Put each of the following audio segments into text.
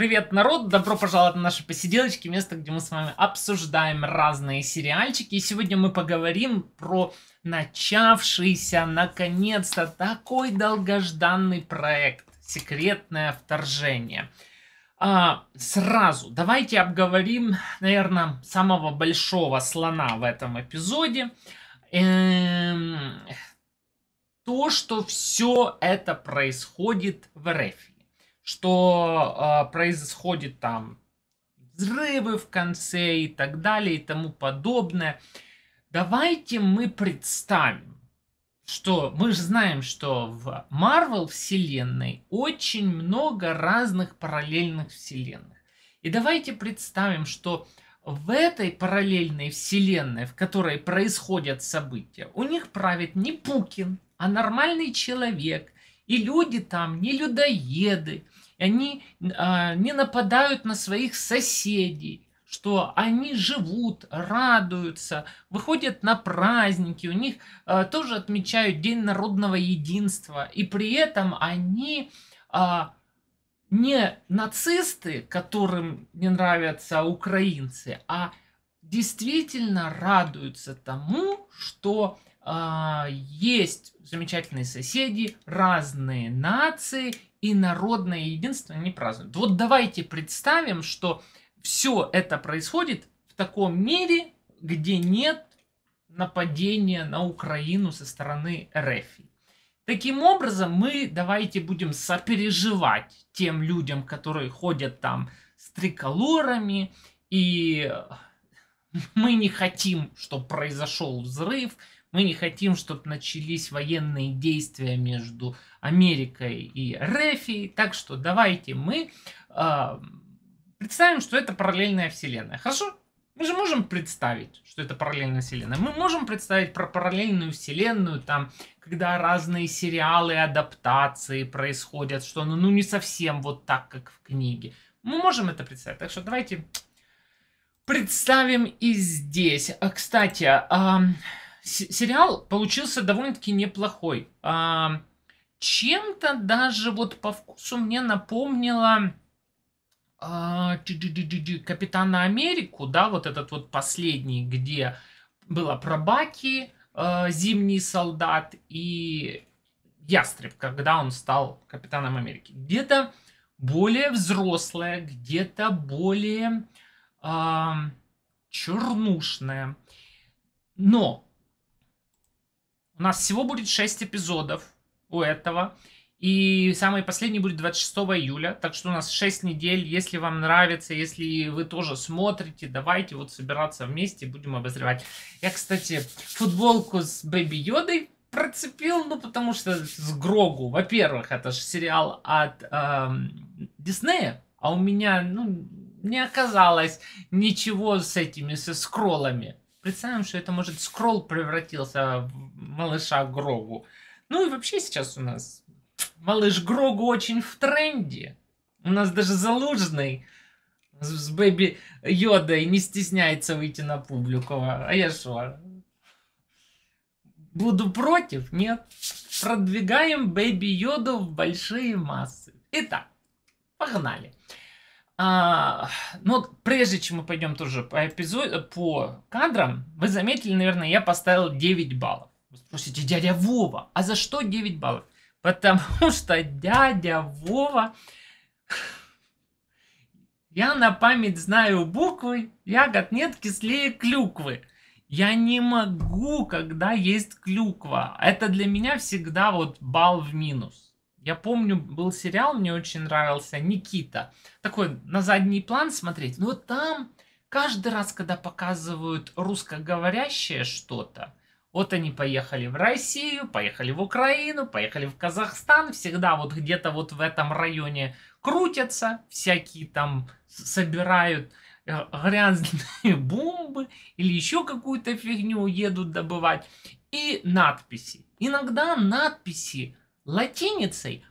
Привет, народ! Добро пожаловать на наши посиделочки, место, где мы с вами обсуждаем разные сериальчики. И сегодня мы поговорим про начавшийся, наконец-то, такой долгожданный проект «Секретное вторжение». А, сразу давайте обговорим, наверное, самого большого слона в этом эпизоде. Эм, то, что все это происходит в РФ что э, а, происходит там взрывы в конце и так далее и тому подобное. Давайте мы представим, что мы же знаем, что в Марвел вселенной очень много разных параллельных вселенных. И давайте представим, что в этой параллельной вселенной, в которой происходят события, у них правит не Пукин, а нормальный человек. И люди там не людоеды, они э, не нападают на своих соседей, что они живут, радуются, выходят на праздники, у них э, тоже отмечают День народного единства, и при этом они э, не нацисты, которым не нравятся украинцы, а действительно радуются тому, что э, есть замечательные соседи, разные нации, и народное единство не празднуют. Вот давайте представим, что все это происходит в таком мире, где нет нападения на Украину со стороны РФ. Таким образом, мы давайте будем сопереживать тем людям, которые ходят там с триколорами, и мы не хотим, чтобы произошел взрыв, мы не хотим, чтобы начались военные действия между Америкой и Рефи, так что давайте мы э, представим, что это параллельная вселенная. Хорошо? Мы же можем представить, что это параллельная вселенная. Мы можем представить про параллельную вселенную, там, когда разные сериалы, адаптации происходят, что оно ну, не совсем вот так, как в книге. Мы можем это представить. Так что давайте представим и здесь. А, кстати, а, сериал получился довольно-таки неплохой. А, чем-то даже вот по вкусу мне напомнило а, Капитана Америку, да, вот этот вот последний, где было про Баки, а, Зимний солдат и Ястреб, когда он стал Капитаном Америки. Где-то более взрослая, где-то более а, чернушная. Но у нас всего будет 6 эпизодов у этого. И самый последний будет 26 июля. Так что у нас 6 недель. Если вам нравится, если вы тоже смотрите, давайте вот собираться вместе, будем обозревать. Я, кстати, футболку с Бэби Йодой процепил, ну, потому что с Грогу. Во-первых, это же сериал от эм, Диснея, а у меня, ну, не оказалось ничего с этими, со скроллами представим, что это, может, скролл превратился в малыша Грогу. Ну и вообще сейчас у нас малыш Грогу очень в тренде. У нас даже Залужный с Бэби Йодой не стесняется выйти на публику. А я что? Буду против? Нет. Продвигаем Бэби Йоду в большие массы. Итак, погнали. Погнали. А, ну, прежде чем мы пойдем тоже по, эпизод, по кадрам, вы заметили, наверное, я поставил 9 баллов. Вы спросите, дядя Вова, а за что 9 баллов? Потому что дядя Вова... Я на память знаю буквы, ягод нет кислее клюквы. Я не могу, когда есть клюква. Это для меня всегда вот балл в минус. Я помню, был сериал, мне очень нравился, Никита. Такой на задний план смотреть. Но ну, вот там каждый раз, когда показывают русскоговорящее что-то, вот они поехали в Россию, поехали в Украину, поехали в Казахстан, всегда вот где-то вот в этом районе крутятся, всякие там собирают э, грязные бомбы или еще какую-то фигню едут добывать. И надписи. Иногда надписи латиницей,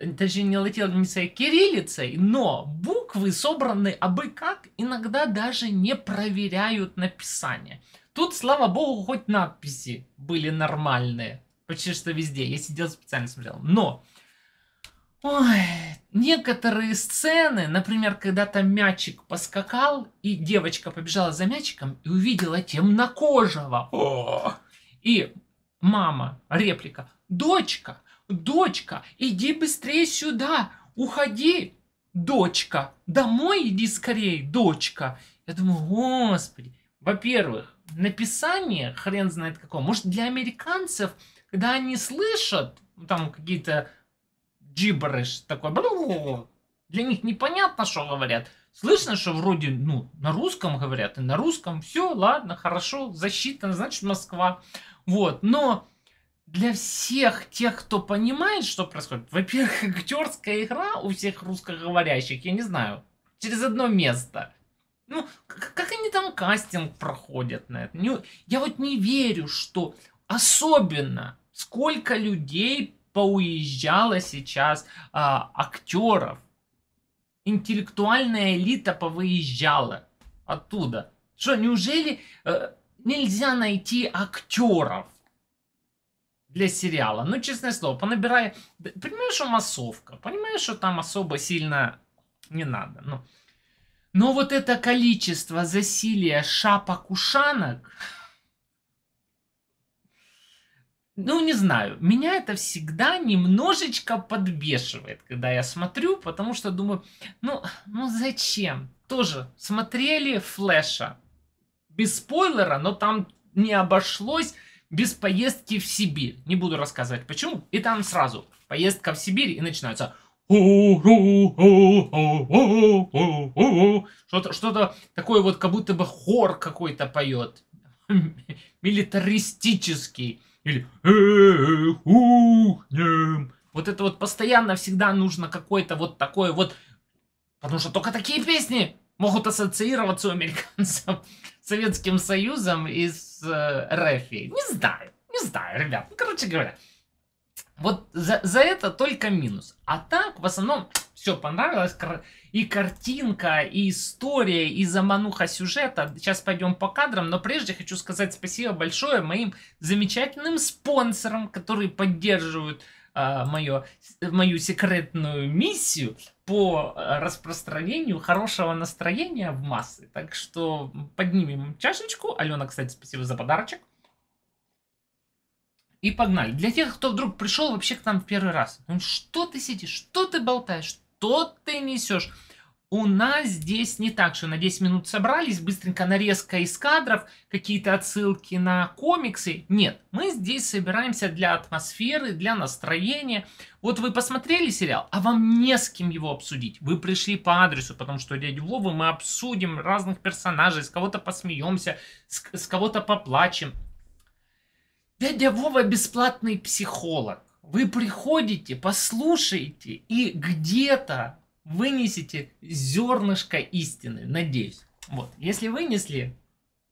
даже э, не латиницей, а кириллицей, но буквы собраны абы как, иногда даже не проверяют написание. Тут, слава богу, хоть надписи были нормальные. Почти что везде. Я сидел специально смотрел. Но Ой, некоторые сцены, например, когда там мячик поскакал, и девочка побежала за мячиком и увидела темнокожего. О! И мама, реплика, дочка, дочка, иди быстрее сюда, уходи, дочка, домой иди скорее, дочка. Я думаю, господи, во-первых, написание, хрен знает какое, может для американцев, когда они слышат ну, там какие-то джибарыш такой, для них непонятно, что говорят. Слышно, что вроде, ну, на русском говорят, и на русском все, ладно, хорошо, засчитано, значит, Москва. Вот, но для всех тех, кто понимает, что происходит, во-первых, актерская игра у всех русскоговорящих, я не знаю, через одно место. Ну, как они там кастинг проходят на это? Не, я вот не верю, что особенно сколько людей поуезжало сейчас а, актеров. Интеллектуальная элита повыезжала оттуда. Что, неужели э, нельзя найти актеров для сериала. Ну, честное слово, понабирая, Понимаешь, что массовка, понимаешь, что там особо сильно не надо. Ну. Но вот это количество засилия шапок-ушанок... Ну, не знаю, меня это всегда немножечко подбешивает, когда я смотрю, потому что думаю, ну, ну зачем? Тоже смотрели Флэша, без спойлера, но там не обошлось без поездки в Сибирь. Не буду рассказывать почему. И там сразу поездка в Сибирь и начинается что-то что такое вот, как будто бы хор какой-то поет. Милитаристический. Или вот это вот постоянно всегда нужно какое-то вот такое вот... Потому что только такие песни могут ассоциироваться у американцев Советским Союзом и с э, РФ. Не знаю, не знаю, ребят. Ну, короче говоря, вот за, за это только минус. А так, в основном, все понравилось. И картинка, и история, и замануха сюжета. Сейчас пойдем по кадрам, но прежде хочу сказать спасибо большое моим замечательным спонсорам, которые поддерживают а, мое, мою секретную миссию по а, распространению хорошего настроения в массы. Так что поднимем чашечку. Алена, кстати, спасибо за подарочек. И погнали. Для тех, кто вдруг пришел вообще к нам в первый раз. Ну, что ты сидишь? Что ты болтаешь? Что ты несешь? У нас здесь не так, что на 10 минут собрались, быстренько нарезка из кадров, какие-то отсылки на комиксы. Нет, мы здесь собираемся для атмосферы, для настроения. Вот вы посмотрели сериал, а вам не с кем его обсудить. Вы пришли по адресу, потому что дядю Вову мы обсудим разных персонажей, с кого-то посмеемся, с, с кого-то поплачем. Дядя Вова бесплатный психолог. Вы приходите, послушаете, и где-то вынесете зернышко истины, надеюсь. Вот, если вынесли,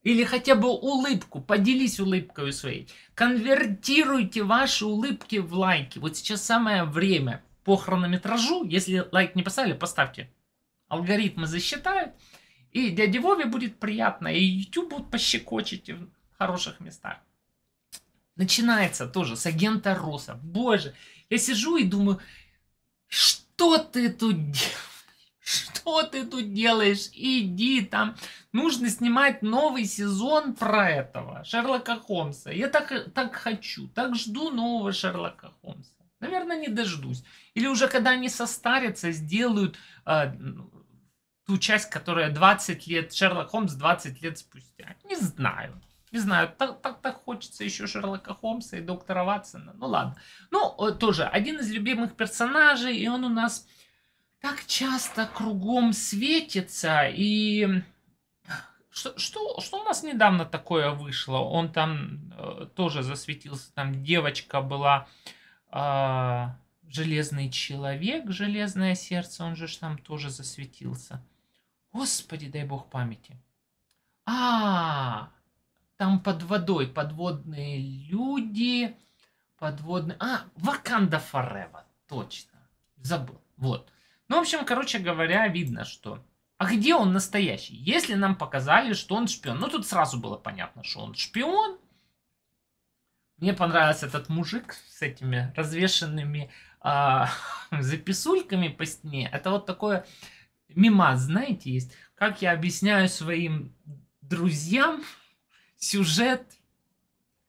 или хотя бы улыбку, поделись улыбкой своей. Конвертируйте ваши улыбки в лайки. Вот сейчас самое время по хронометражу. Если лайк не поставили, поставьте. Алгоритмы засчитают. И дяде Вове будет приятно, и YouTube будет пощекочить в хороших местах. Начинается тоже с агента Роса. Боже, я сижу и думаю, что что ты тут делаешь? Что ты тут делаешь? Иди там. Нужно снимать новый сезон про этого Шерлока Холмса. Я так, так хочу, так жду нового Шерлока Холмса. Наверное, не дождусь. Или уже когда они состарятся, сделают э, ту часть, которая 20 лет, Шерлок Холмс 20 лет спустя. Не знаю. Не знаю, так, так, хочется еще Шерлока Холмса и доктора Ватсона. Ну ладно. Ну, э, тоже один из любимых персонажей, и он у нас так часто кругом светится. И что, что, что у нас недавно такое вышло? Он там э, тоже засветился. Там девочка была... Э, Железный человек, железное сердце, он же там тоже засветился. Господи, дай бог памяти. А, там под водой подводные люди, подводные... А, Ваканда Форева, точно, забыл. Вот. Ну, в общем, короче говоря, видно, что... А где он настоящий? Если нам показали, что он шпион. Ну, тут сразу было понятно, что он шпион. Мне понравился этот мужик с этими развешенными э, записульками по стене. Это вот такое мимаз, знаете, есть. Как я объясняю своим друзьям, сюжет,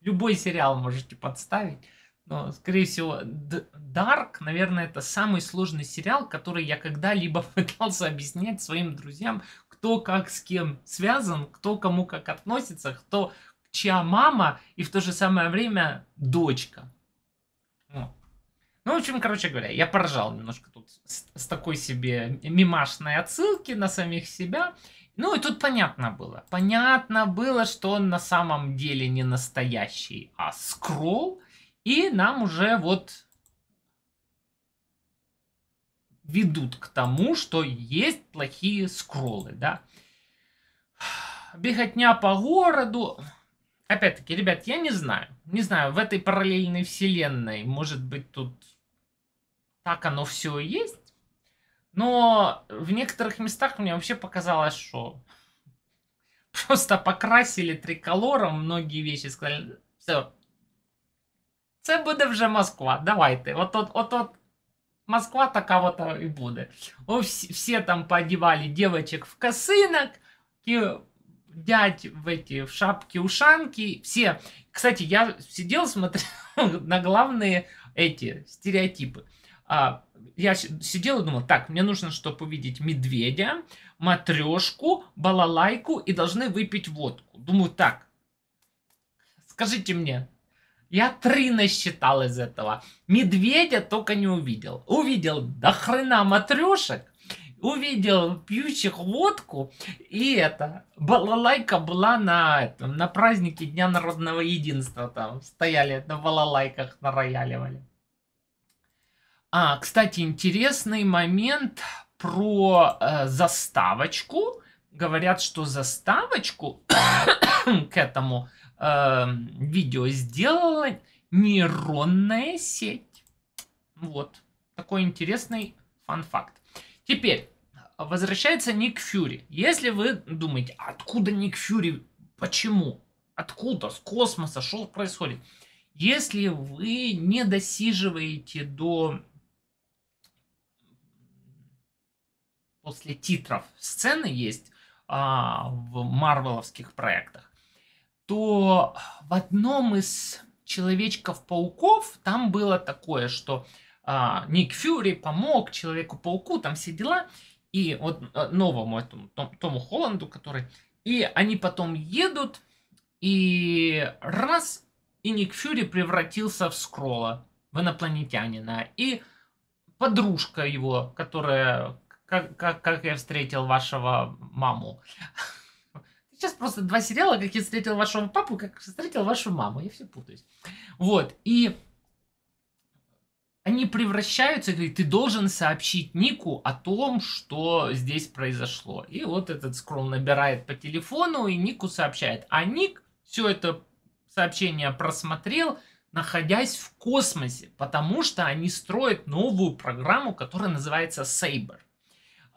любой сериал можете подставить. Но, скорее всего, Dark, наверное, это самый сложный сериал, который я когда-либо пытался объяснять своим друзьям, кто как с кем связан, кто кому как относится, кто чья мама и в то же самое время дочка. Вот. Ну, в общем, короче говоря, я поржал немножко тут с, с такой себе мимашной отсылки на самих себя. Ну и тут понятно было. Понятно было, что он на самом деле не настоящий, а скролл. И нам уже вот ведут к тому, что есть плохие скроллы, да. Беготня по городу. Опять-таки, ребят, я не знаю. Не знаю, в этой параллельной вселенной, может быть, тут так оно все и есть. Но в некоторых местах мне вообще показалось, что просто покрасили триколором многие вещи, сказали, все, это будет уже Москва, давайте. Вот от, вот от Москва такая вот и будет. О, всі, всі там поодевали девочек в косынок, и дядь в эти в шапки-ушанки, все. Кстати, я сидел, смотрел на главные эти стереотипы. А, я сидел и думал, так, мне нужно, чтобы увидеть медведя, матрешку, балалайку и должны выпить водку. Думаю, так, скажите мне, я три насчитал из этого. Медведя только не увидел. Увидел до хрена матрешек, увидел пьющих водку, и это, балалайка была на, этом, на празднике Дня Народного Единства, там стояли на балалайках, нараяливали. А, кстати, интересный момент про э, заставочку. Говорят, что заставочку к этому э, видео сделала нейронная сеть. Вот такой интересный фан-факт. Теперь возвращается Ник Фьюри. Если вы думаете, откуда Ник Фьюри, почему, откуда, с космоса, что происходит? Если вы не досиживаете до после титров сцены есть а, в марвеловских проектах, то в одном из человечков-пауков там было такое, что а, Ник Фьюри помог Человеку-пауку, там все дела, и вот а, новому этому Тому Холланду, который... И они потом едут, и раз, и Ник Фьюри превратился в Скролла, в инопланетянина, и подружка его, которая как, как, как я встретил вашего маму. Сейчас просто два сериала, как я встретил вашего папу, как встретил вашу маму. Я все путаюсь. Вот. И они превращаются, и ты должен сообщить Нику о том, что здесь произошло. И вот этот скром набирает по телефону, и Нику сообщает. А Ник все это сообщение просмотрел, находясь в космосе, потому что они строят новую программу, которая называется Сейбер.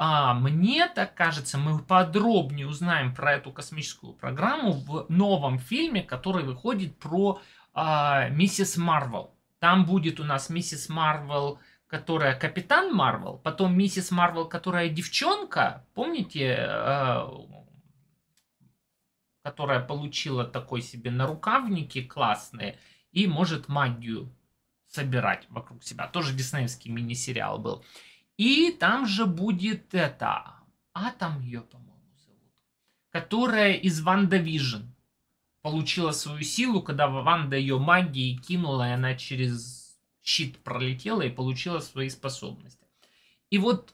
А мне так кажется, мы подробнее узнаем про эту космическую программу в новом фильме, который выходит про а, миссис Марвел. Там будет у нас миссис Марвел, которая капитан Марвел, потом миссис Марвел, которая девчонка, помните, а, которая получила такой себе нарукавники классные и может магию собирать вокруг себя. Тоже диснеевский мини-сериал был. И там же будет это, а ее, по-моему, зовут, которая из Ванда Вижн получила свою силу, когда Ванда ее магией кинула, и она через щит пролетела и получила свои способности. И вот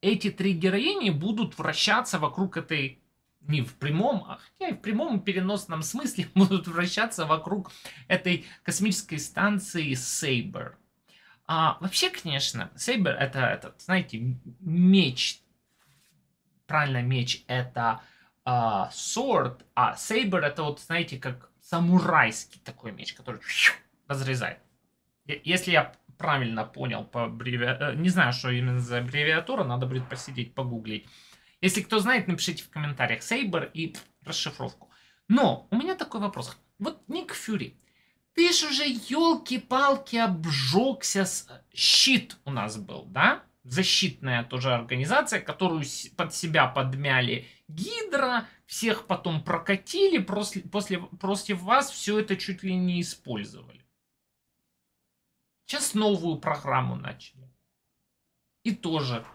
эти три героини будут вращаться вокруг этой не в прямом, а хотя и в прямом переносном смысле будут вращаться вокруг этой космической станции Сейбер. А, вообще, конечно, сейбер это этот, знаете, меч. Правильно, меч это а, sword, а сейбер это вот, знаете, как самурайский такой меч, который разрезает. Если я правильно понял по аббреви... Э, не знаю, что именно за аббревиатура, надо будет посидеть, погуглить. Если кто знает, напишите в комментариях Сейбер и расшифровку. Но у меня такой вопрос. Вот Ник Фьюри, ты же же, елки-палки, обжегся. С... Щит у нас был, да? Защитная тоже организация, которую под себя подмяли Гидра, всех потом прокатили, после, после, против вас все это чуть ли не использовали. Сейчас новую программу начали. И тоже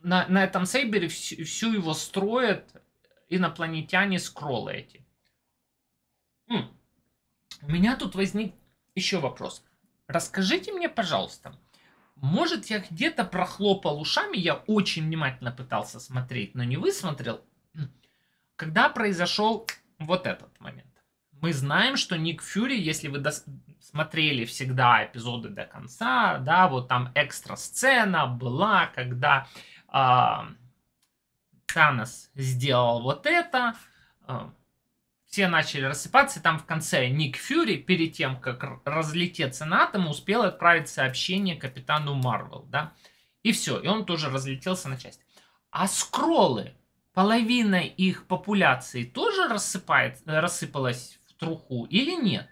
на, на этом Сейбере всю, всю его строят инопланетяне скролы эти. М. У меня тут возник еще вопрос. Расскажите мне, пожалуйста, может, я где-то прохлопал ушами, я очень внимательно пытался смотреть, но не высмотрел, когда произошел вот этот момент. Мы знаем, что Ник Фьюри, если вы дос- смотрели всегда эпизоды до конца, да, вот там экстра сцена была, когда э, Танос сделал вот это, э, все начали рассыпаться, и там в конце Ник Фьюри, перед тем, как разлететься на атомы, успел отправить сообщение капитану Марвел, да, и все, и он тоже разлетелся на части. А скроллы, половина их популяции тоже рассыпает, рассыпалась в труху или нет?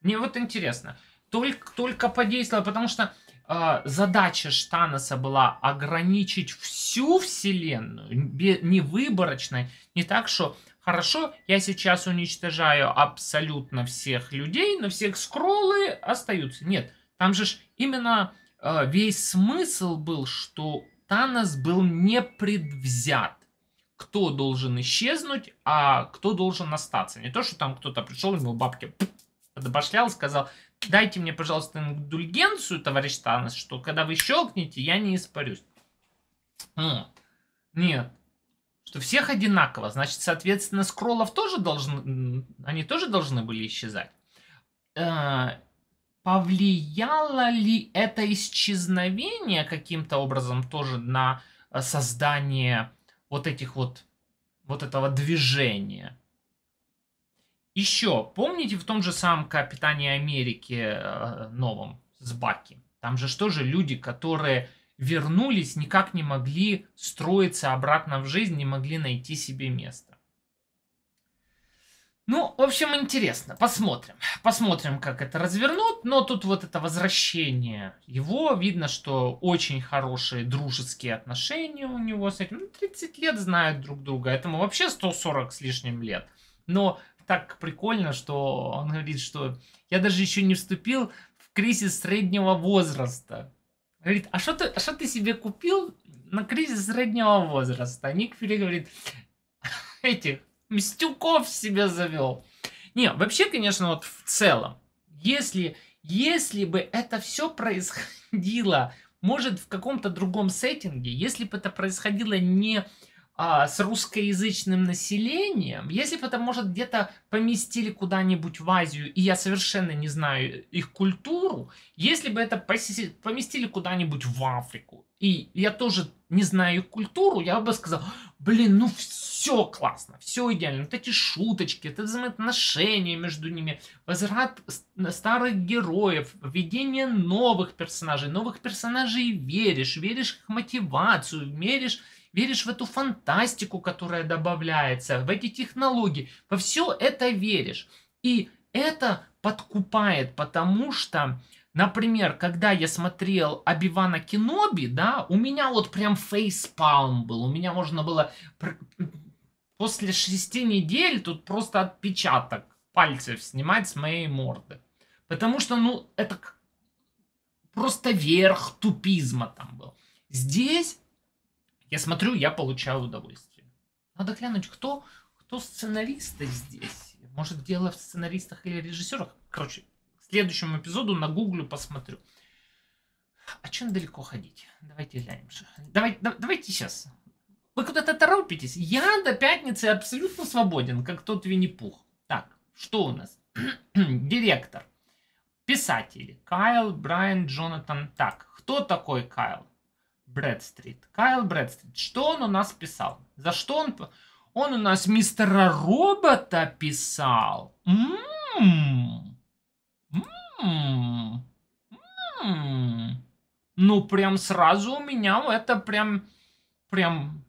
Мне вот интересно, только, только подействовало, потому что э, задача Штаноса была ограничить всю вселенную, не выборочной, не так, что Хорошо, я сейчас уничтожаю абсолютно всех людей, но всех скроллы остаются. Нет, там же ж именно э, весь смысл был, что Танос был не предвзят. Кто должен исчезнуть, а кто должен остаться. Не то, что там кто-то пришел, ему бабки подобашлял, сказал, дайте мне, пожалуйста, индульгенцию, товарищ Танос, что когда вы щелкнете, я не испарюсь. Нет, что всех одинаково, значит, соответственно, скроллов тоже должны, они тоже должны были исчезать. Э, повлияло ли это исчезновение каким-то образом тоже на э, создание вот этих вот, вот этого движения? Еще, помните в том же самом Капитане Америки э, новом с Баки? Там же что же люди, которые вернулись, никак не могли строиться обратно в жизнь, не могли найти себе место. Ну, в общем, интересно. Посмотрим. Посмотрим, как это развернут. Но тут вот это возвращение его. Видно, что очень хорошие дружеские отношения у него с этим. Ну, 30 лет знают друг друга. Этому вообще 140 с лишним лет. Но так прикольно, что он говорит, что я даже еще не вступил в кризис среднего возраста. Говорит, а что ты, а что ты себе купил на кризис среднего возраста? Ник Фили говорит, этих мстюков себе завел. Не, вообще, конечно, вот в целом, если, если бы это все происходило, может, в каком-то другом сеттинге, если бы это происходило не а, с русскоязычным населением, если бы это, может, где-то поместили куда-нибудь в Азию, и я совершенно не знаю их культуру, если бы это поместили куда-нибудь в Африку, и я тоже не знаю их культуру, я бы сказал, блин, ну все классно, все идеально. Вот эти шуточки, это взаимоотношения между ними, возврат старых героев, введение новых персонажей, новых персонажей веришь, веришь их мотивацию, веришь веришь в эту фантастику, которая добавляется, в эти технологии, во все это веришь. И это подкупает, потому что, например, когда я смотрел Обивана Киноби, да, у меня вот прям фейспалм был, у меня можно было после шести недель тут просто отпечаток пальцев снимать с моей морды. Потому что, ну, это просто верх тупизма там был. Здесь я смотрю, я получаю удовольствие. Надо глянуть, кто, кто сценаристы здесь. Может, дело в сценаристах или режиссерах? Короче, к следующему эпизоду на гуглю посмотрю. А чем далеко ходить? Давайте глянем. Давай, да, давайте сейчас. Вы куда-то торопитесь? Я до пятницы абсолютно свободен, как тот Винни-Пух. Так, что у нас? Директор. Писатели. Кайл, Брайан, Джонатан. Так, кто такой Кайл? Брэдстрит. Кайл Брэдстрит. Что он у нас писал? За что он... Он у нас мистера робота писал. М-м-м. М-м. Ну, прям сразу у меня это прям... Прям...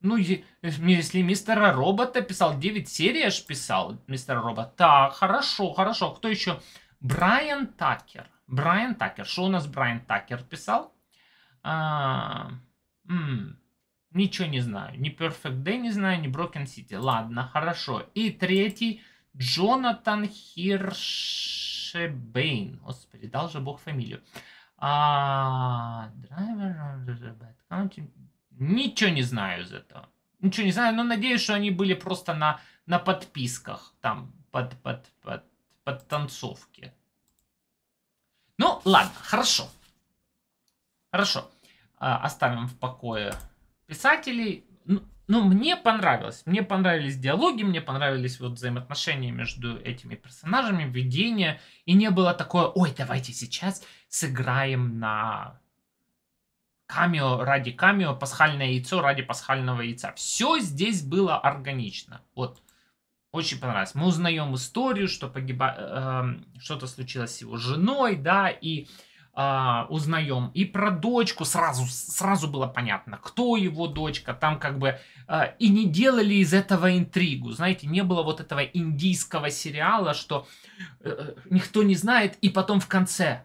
Ну, э, если мистера робота писал, 9 серий аж писал мистера робота. Так, хорошо, хорошо. Кто еще? Брайан Такер. Брайан Такер. Что у нас Брайан Такер писал? А, м-м, ничего не знаю. Ни Perfect Day не знаю, ни Broken City. Ладно, хорошо. И третий. Джонатан Хиршебейн. Господи, дал же бог фамилию. А, драйвер, Ничего не знаю из этого. Ничего не знаю, но надеюсь, что они были просто на, на подписках, там, под, под, под, под танцовки. Ну, ладно, хорошо. Хорошо. А, оставим в покое писателей. Ну, мне понравилось. Мне понравились диалоги, мне понравились вот взаимоотношения между этими персонажами, введение. И не было такое, ой, давайте сейчас сыграем на камео ради камео, пасхальное яйцо ради пасхального яйца. Все здесь было органично. Вот, очень понравилось. Мы узнаем историю, что погиба... э, эм, что-то случилось с его женой, да, и а, узнаем. И про дочку сразу, сразу было понятно, кто его дочка. Там как бы а, и не делали из этого интригу. Знаете, не было вот этого индийского сериала, что э, э, никто не знает, и потом в конце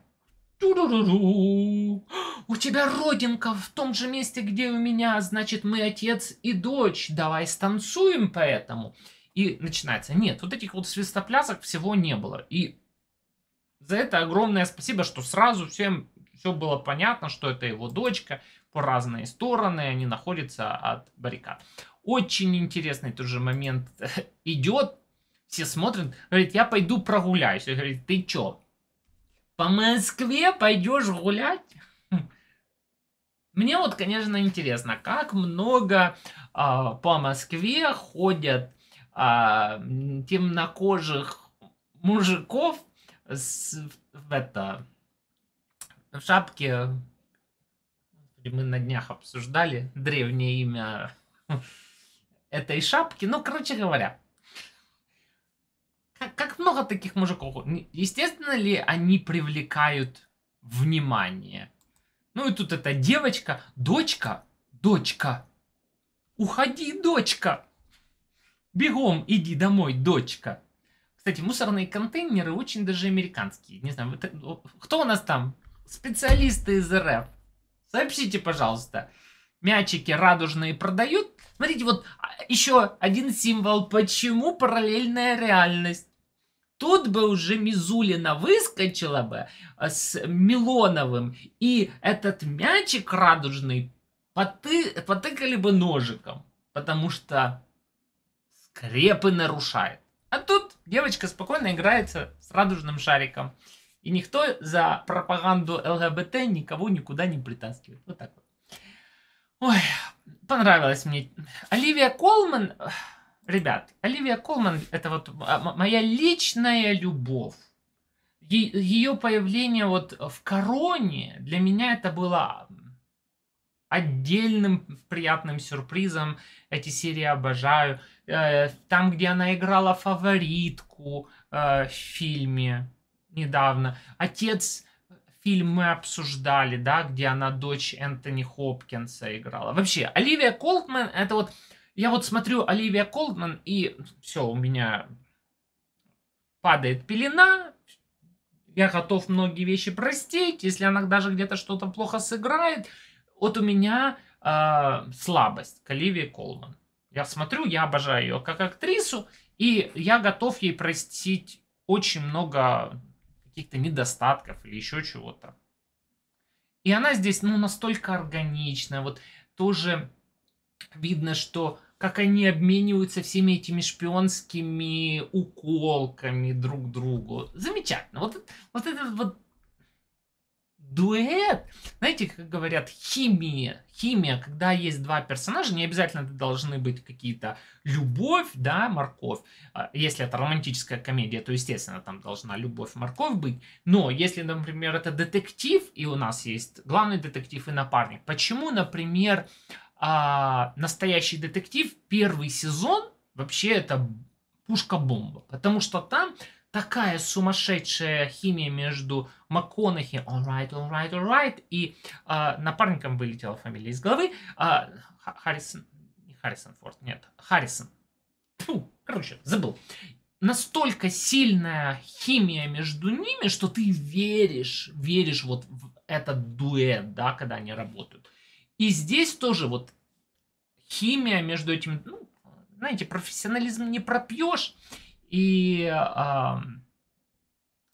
у тебя родинка в том же месте, где у меня, значит, мы отец и дочь, давай станцуем поэтому. И начинается. Нет, вот этих вот свистоплясок всего не было. И за это огромное спасибо, что сразу всем все было понятно, что это его дочка, по разные стороны, они находятся от баррикад. Очень интересный тот же момент идет, все смотрят, говорит, я пойду прогуляюсь. И говорит, ты чё, по Москве пойдешь гулять? Мне вот, конечно, интересно, как много а, по Москве ходят а, темнокожих мужиков с, в это, в шапке. Мы на днях обсуждали древнее имя этой шапки. Ну, короче говоря, как, как много таких мужиков. Естественно ли они привлекают внимание? Ну и тут эта девочка, дочка, дочка, уходи, дочка. Бегом иди домой, дочка. Кстати, мусорные контейнеры очень даже американские. Не знаю, э, кто у нас там? Специалисты из РФ. Сообщите, пожалуйста. Мячики радужные продают. Смотрите, вот а, еще один символ, почему параллельная реальность. Тут бы уже Мизулина выскочила бы э, с Милоновым, и этот мячик радужный поты, потыкали бы ножиком, потому что скрепы нарушает. А тут девочка спокойно играется с радужным шариком. И никто за пропаганду ЛГБТ никого никуда не притаскивает. Вот так вот. Ой, понравилось мне. Оливия Колман, ребят, Оливия Колман это вот моя личная любовь. Ее появление вот в Короне для меня это было отдельным приятным сюрпризом. Эти серии обожаю. Э, там, где она играла фаворитку э, в фильме недавно. Отец э, фильм мы обсуждали, да, где она дочь Энтони Хопкинса играла. Вообще, Оливия Колтман, это вот, я вот смотрю Оливия Колтман, и все, у меня падает пелена, я готов многие вещи простить, если она даже где-то что-то плохо сыграет. Вот у меня э, слабость к Оливии Колман. Я смотрю, я обожаю ее как актрису, и я готов ей простить очень много каких-то недостатков или еще чего-то. И она здесь, ну, настолько органичная, вот тоже видно, что как они обмениваются всеми этими шпионскими уколками друг другу. Замечательно. Вот, вот этот вот дуэт, знаете, как говорят, химия, химия, когда есть два персонажа, не обязательно это должны быть какие-то любовь, да, морковь, а, если это романтическая комедия, то, естественно, там должна любовь, морковь быть, но если, например, это детектив, и у нас есть главный детектив и напарник, почему, например, а, настоящий детектив, первый сезон, вообще это пушка-бомба, потому что там такая сумасшедшая химия между МакКонахи, alright, alright, alright, и э, напарником вылетела фамилия из головы, э, Харрисон, не Харрисон Форд, нет, Харрисон, Фу, короче, забыл. Настолько сильная химия между ними, что ты веришь, веришь вот в этот дуэт, да, когда они работают. И здесь тоже вот химия между этими, ну, знаете, профессионализм не пропьешь, и э,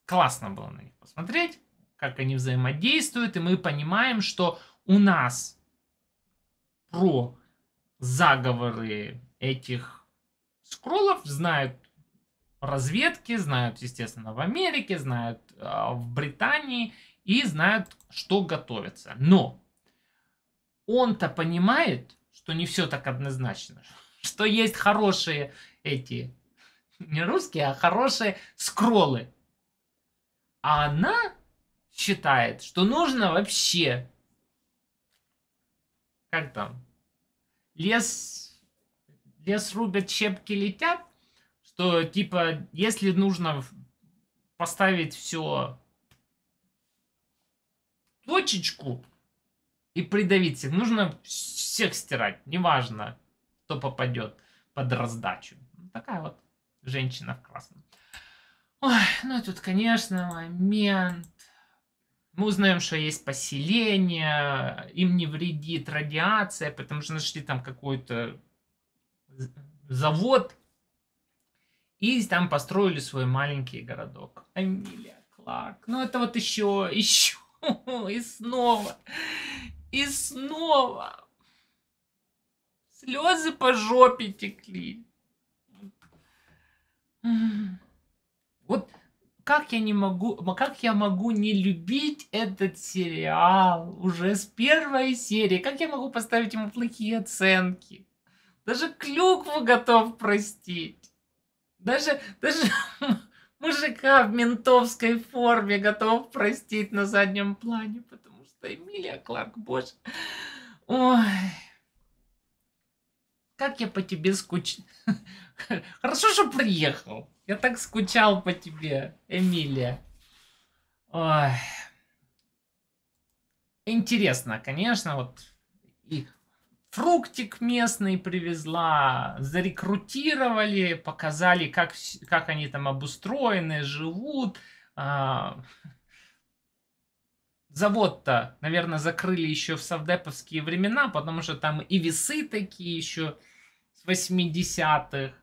классно было на них посмотреть, как они взаимодействуют, и мы понимаем, что у нас про заговоры этих скроллов знают разведки, знают, естественно, в Америке, знают э, в Британии и знают, что готовится. Но он-то понимает, что не все так однозначно, что есть хорошие эти не русские, а хорошие скроллы. А она считает, что нужно вообще... Как там? Лес, лес рубят, щепки летят. Что, типа, если нужно поставить все точечку и придавить всех, нужно всех стирать, неважно, кто попадет под раздачу. Ну, такая вот женщина в красном. Ой, ну и тут, конечно, момент. Мы узнаем, что есть поселение, им не вредит радиация, потому что нашли там какой-то завод, и там построили свой маленький городок. Амилия Кларк. Ну это вот еще, еще, и снова, и снова. Слезы по жопе текли. Вот как я не могу, как я могу не любить этот сериал уже с первой серии? Как я могу поставить ему плохие оценки? Даже клюкву готов простить. Даже, даже мужика в ментовской форме готов простить на заднем плане, потому что Эмилия Кларк, боже. Ой, как я по тебе скучаю. Хорошо, что приехал. Я так скучал по тебе, Эмилия. Ой. Интересно, конечно, вот и фруктик местный привезла, зарекрутировали, показали, как, как они там обустроены, живут. А, завод-то, наверное, закрыли еще в совдеповские времена, потому что там и весы такие еще с 80-х,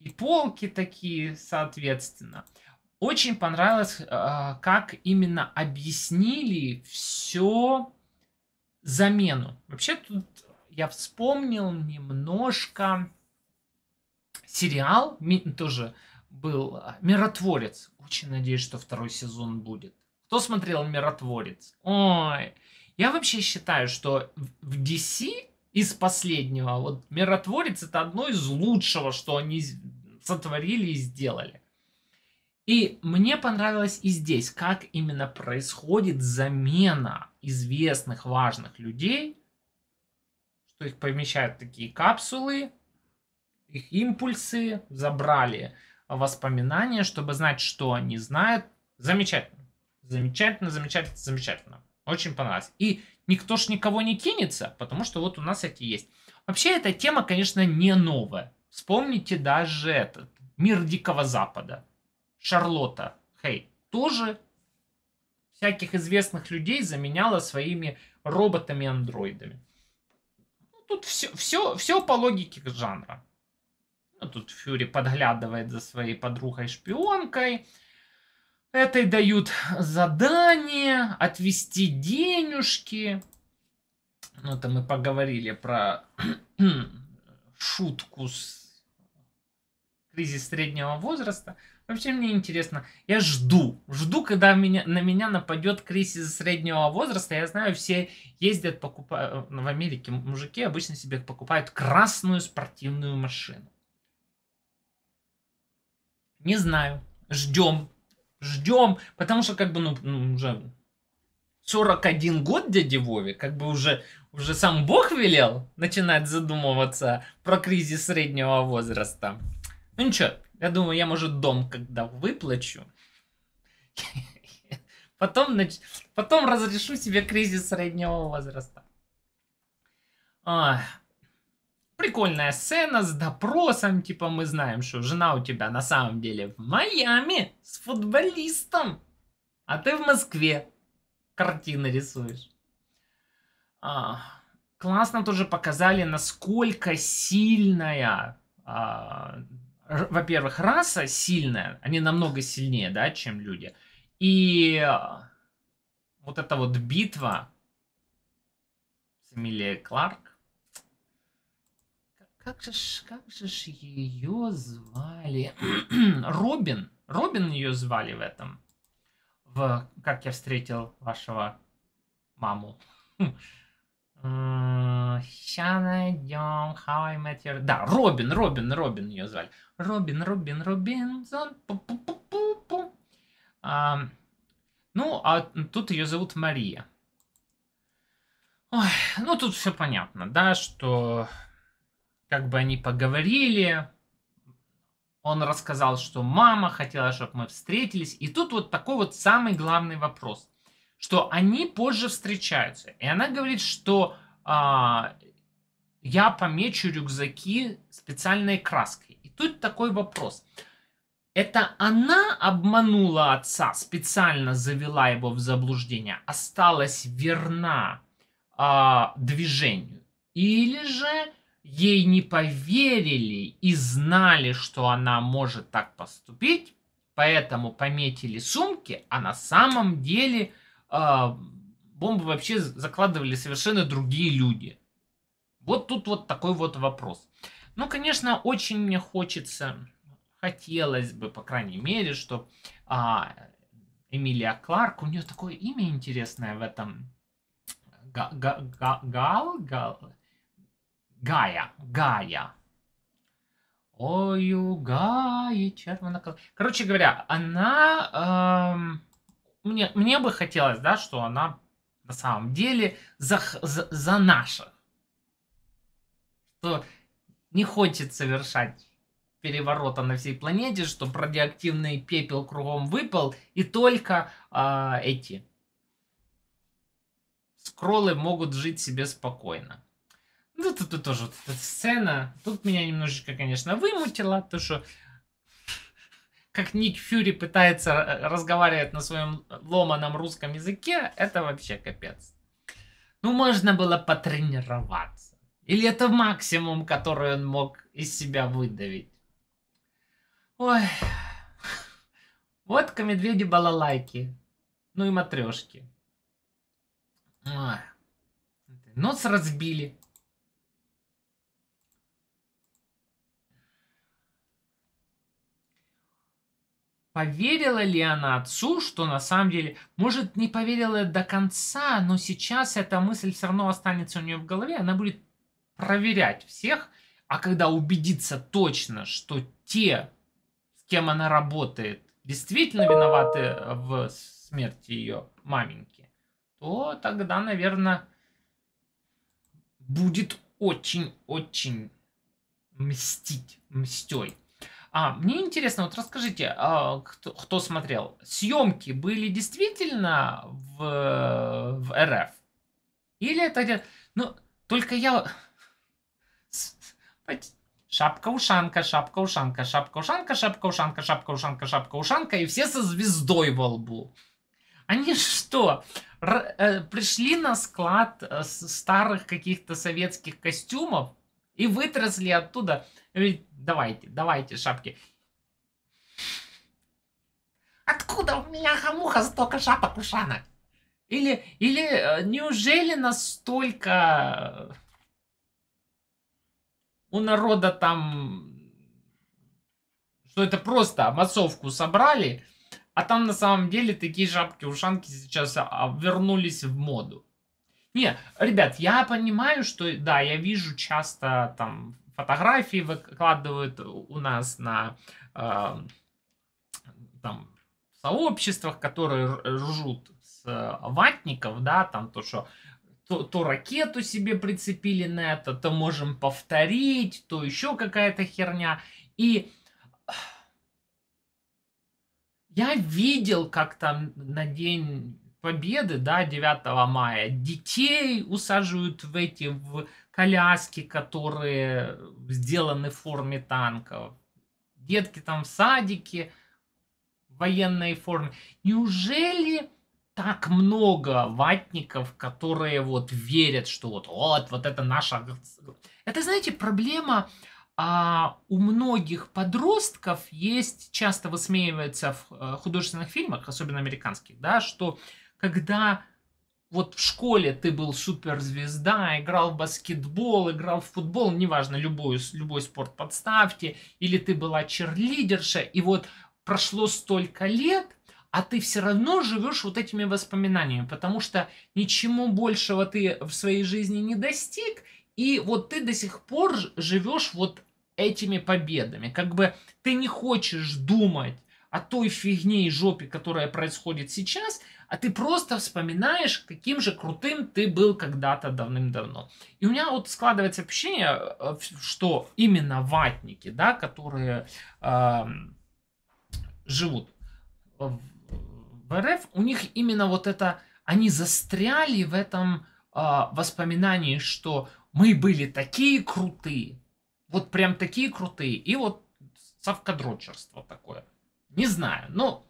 и полки такие, соответственно. Очень понравилось, э, как именно объяснили все замену. Вообще тут я вспомнил немножко сериал, тоже был э, «Миротворец». Очень надеюсь, что второй сезон будет. Кто смотрел «Миротворец»? Ой, я вообще считаю, что в DC из последнего. Вот миротворец это одно из лучшего, что они сотворили и сделали. И мне понравилось и здесь, как именно происходит замена известных важных людей, что их помещают в такие капсулы, их импульсы забрали воспоминания, чтобы знать, что они знают. Замечательно. Замечательно, замечательно, замечательно. Очень понравилось. И никто ж никого не кинется, потому что вот у нас эти есть. Вообще эта тема, конечно, не новая. Вспомните даже этот «Мир Дикого Запада». Шарлотта Хей тоже всяких известных людей заменяла своими роботами-андроидами. Ну, тут все, все, все по логике жанра. Ну, тут Фьюри подглядывает за своей подругой-шпионкой. Этой дают задание, отвести денежки. Ну, это мы поговорили про шутку с кризис среднего возраста. Вообще мне интересно, я жду, жду, когда меня, на меня нападет кризис среднего возраста. Я знаю, все ездят, покупают, в Америке мужики обычно себе покупают красную спортивную машину. Не знаю, ждем, ждем, потому что как бы, ну, ну уже 41 год дяде Вове, как бы уже, уже сам Бог велел начинать задумываться про кризис среднего возраста. Ну ничего, я думаю, я, может, дом когда выплачу, потом, нач... потом разрешу себе кризис среднего возраста. А, прикольная сцена с допросом, типа мы знаем, что жена у тебя на самом деле в Майами с футболистом, а ты в Москве картины рисуешь. А, классно тоже показали, насколько сильная, а, во-первых, раса сильная, они намного сильнее, да, чем люди. И вот эта вот битва с Эмилией Кларк, как же как же ее звали? Робин. Робин ее звали в этом. В «Как я встретил вашего маму». Сейчас э, найдем How I Met Your... Да, Робин, Робин, Робин ее звали. Робин, Робин, Робин. А, ну, а тут ее зовут Мария. Ой, ну, тут все понятно, да, что как бы они поговорили, он рассказал, что мама хотела, чтобы мы встретились. И тут вот такой вот самый главный вопрос, что они позже встречаются. И она говорит, что а, я помечу рюкзаки специальной краской. И тут такой вопрос. Это она обманула отца, специально завела его в заблуждение, осталась верна а, движению. Или же ей не поверили и знали, что она может так поступить, поэтому пометили сумки, а на самом деле э, бомбы вообще закладывали совершенно другие люди. Вот тут вот такой вот вопрос. Ну, конечно, очень мне хочется, хотелось бы, по крайней мере, что а, Эмилия Кларк, у нее такое имя интересное в этом. Гал, Гал, Гал, Гая. Гая. Ой, у Гаи червона Короче говоря, она... Эм, мне, мне бы хотелось, да, что она на самом деле за, за, за наших. Что не хочет совершать переворота на всей планете, что радиоактивный пепел кругом выпал, и только э, эти скроллы могут жить себе спокойно. Ну, тут, тут тоже вот эта сцена. Тут меня немножечко, конечно, вымутило, то что как Ник Фьюри пытается э, разговаривать на своем ломаном русском языке, это вообще капец. Ну, можно было потренироваться. Или это максимум, который он мог из себя выдавить. Ой. Водка, медведи, балалайки. Ну и матрешки. Ой. Нос ну, разбили. Поверила ли она отцу, что на самом деле, может, не поверила до конца, но сейчас эта мысль все равно останется у нее в голове, она будет проверять всех, а когда убедится точно, что те, с кем она работает, действительно виноваты э, в смерти ее маменьки, то тогда, наверное, будет очень-очень мстить, мстей. А, мне интересно, вот расскажите, а, кто, кто смотрел, съемки были действительно в, в РФ? Или это где Ну, только я... Шапка-ушанка, шапка-ушанка, шапка-ушанка, шапка-ушанка, шапка-ушанка, шапка-ушанка, и все со звездой во лбу. Они что, э, пришли на склад э, старых каких-то советских костюмов и вытрясли оттуда давайте, давайте шапки. Откуда у меня хамуха столько шапок ушанок? Или, или э, неужели настолько э, у народа там, что это просто массовку собрали, а там на самом деле такие шапки-ушанки сейчас а, вернулись в моду. Не, ребят, я понимаю, что, да, я вижу часто там фотографии выкладывают у нас на э, там, сообществах, которые ржут э, с э, ватников, да, там то, что то, то ракету себе прицепили на это, то можем повторить, то еще какая-то херня. И я видел, как там на день Победы, да, 9 мая, детей усаживают в эти в коляски, которые сделаны в форме танков. Детки там в садике, в военной форме. Неужели так много ватников, которые вот верят, что вот, вот, вот это наша... Это, знаете, проблема а у многих подростков есть, часто высмеивается в э, художественных фильмах, особенно американских, да, что когда вот в школе ты был суперзвезда, играл в баскетбол, играл в футбол, неважно, любой, любой спорт подставьте, или ты была черлидерша, и вот прошло столько лет, а ты все равно живешь вот этими воспоминаниями, потому что ничему большего ты в своей жизни не достиг, и вот ты до сих пор живешь вот этими победами. Как бы ты не хочешь думать о той фигне и жопе, которая происходит сейчас – а ты просто вспоминаешь, каким же крутым ты был когда-то давным-давно. И у меня вот складывается ощущение, э, что именно ватники, да, которые э, живут в РФ, у них именно вот это, они застряли в этом э, воспоминании, что мы были такие крутые, вот прям такие крутые, и вот совкадрочерство такое. Не знаю, но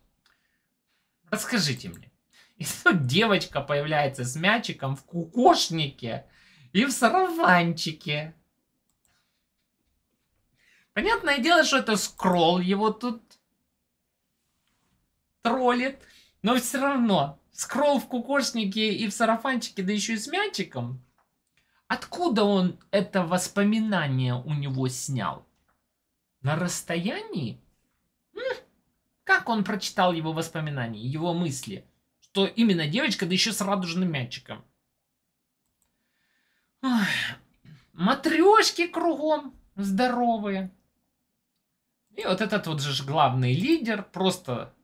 расскажите мне. И тут девочка появляется с мячиком в кукошнике и в сарафанчике. Понятное дело, что это скролл его тут троллит. Но все равно, скролл в кукошнике и в сарафанчике, да еще и с мячиком. Откуда он это воспоминание у него снял? На расстоянии? Как он прочитал его воспоминания, его мысли? что именно девочка, да еще с радужным мячиком. Ой. Матрешки кругом здоровые. И вот этот вот же главный лидер просто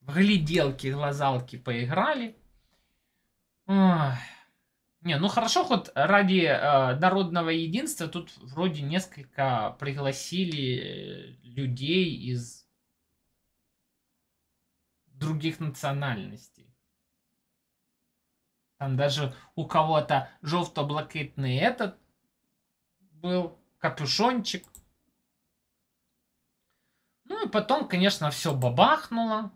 в гляделки, глазалки поиграли. Ой. Не, ну хорошо, хоть ради э, народного единства тут вроде несколько пригласили э, людей из других национальностей. Там даже у кого-то желто-блакитный этот был капюшончик. Ну и потом, конечно, все бабахнуло.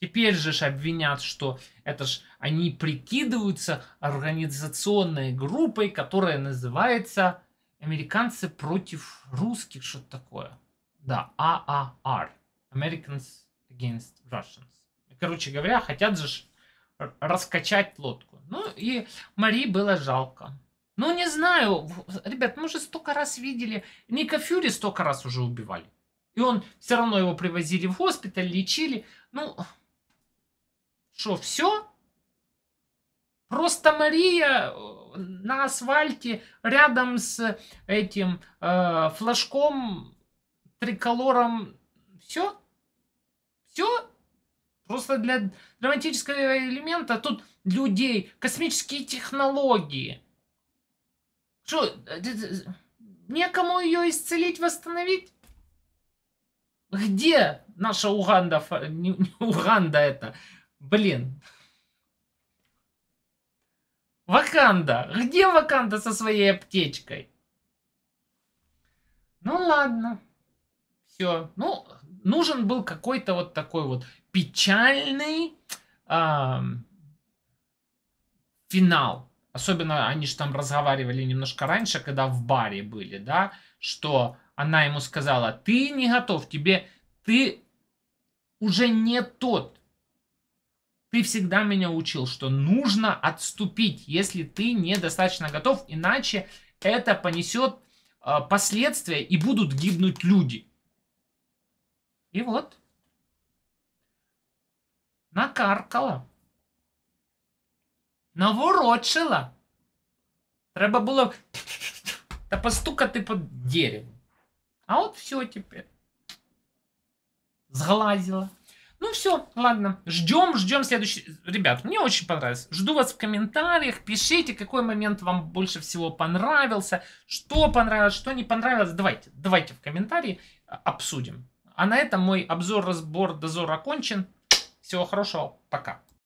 Теперь же ж обвинят, что это ж они прикидываются организационной группой, которая называется «Американцы против русских», что-то такое. Да, ААР, а Americans against Russians. Короче говоря, хотят же раскачать лодку. Ну и Мари было жалко. Ну не знаю, ребят, мы же столько раз видели, Ника Фьюри столько раз уже убивали. И он все равно его привозили в госпиталь, лечили. Ну, что, все? Просто Мария э, на асфальте рядом с этим э, флажком, триколором, все? все просто для драматического элемента тут людей, космические технологии. Что, э, некому ее исцелить, восстановить? Где наша Уганда, не, не Уганда это, блин. Ваканда. Где Ваканда со своей аптечкой? Ну ладно. Все. Ну, нужен был какой-то вот такой вот печальный э, финал. Особенно они же там разговаривали немножко раньше, когда в баре были, да, что она ему сказала, ты не готов, тебе, ты уже не тот. Ты всегда меня учил, что нужно отступить, если ты недостаточно готов, иначе это понесет э, последствия и будут гибнуть люди. И вот. Накаркала. Наворочила. Треба було та постукати под дерево. А вот все теперь. Сглазила. Ну все, ладно. Ждем, ждем следующий. Ребят, мне очень понравилось. Жду вас в комментариях. Пишите, какой момент вам больше всего понравился. Что понравилось, что не понравилось. Давайте, давайте в комментарии а, обсудим. А на этом мой обзор, разбор, дозор окончен. Всего хорошего, пока.